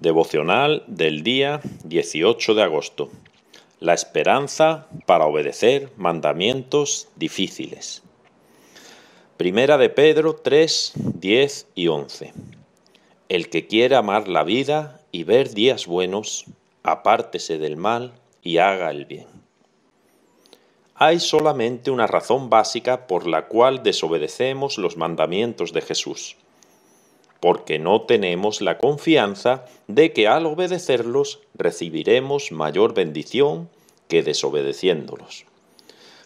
Devocional del día 18 de agosto. La esperanza para obedecer mandamientos difíciles. Primera de Pedro 3, 10 y 11. El que quiera amar la vida y ver días buenos, apártese del mal y haga el bien. Hay solamente una razón básica por la cual desobedecemos los mandamientos de Jesús porque no tenemos la confianza de que al obedecerlos recibiremos mayor bendición que desobedeciéndolos.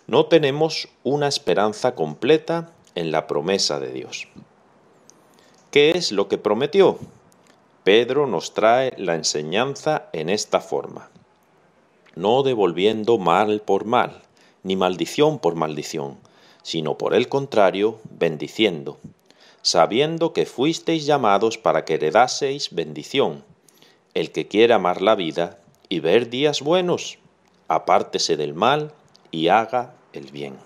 No tenemos una esperanza completa en la promesa de Dios. ¿Qué es lo que prometió? Pedro nos trae la enseñanza en esta forma. No devolviendo mal por mal, ni maldición por maldición, sino por el contrario, bendiciendo sabiendo que fuisteis llamados para que heredaseis bendición. El que quiera amar la vida y ver días buenos, apártese del mal y haga el bien.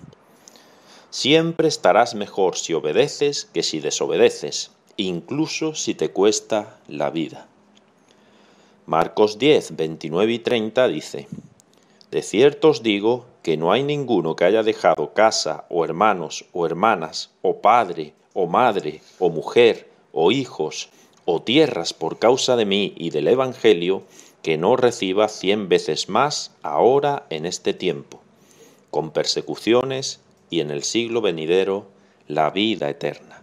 Siempre estarás mejor si obedeces que si desobedeces, incluso si te cuesta la vida. Marcos 10, 29 y 30 dice, De cierto os digo que no hay ninguno que haya dejado casa o hermanos o hermanas o padre o madre o mujer o hijos o tierras por causa de mí y del Evangelio, que no reciba cien veces más ahora en este tiempo, con persecuciones y en el siglo venidero la vida eterna.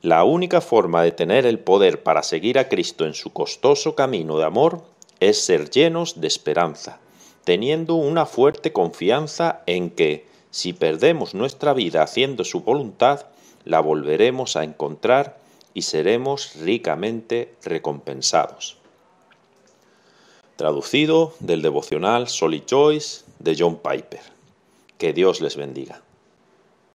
La única forma de tener el poder para seguir a Cristo en su costoso camino de amor es ser llenos de esperanza, teniendo una fuerte confianza en que, si perdemos nuestra vida haciendo su voluntad, la volveremos a encontrar y seremos ricamente recompensados. Traducido del devocional Soli Choice de John Piper. Que Dios les bendiga.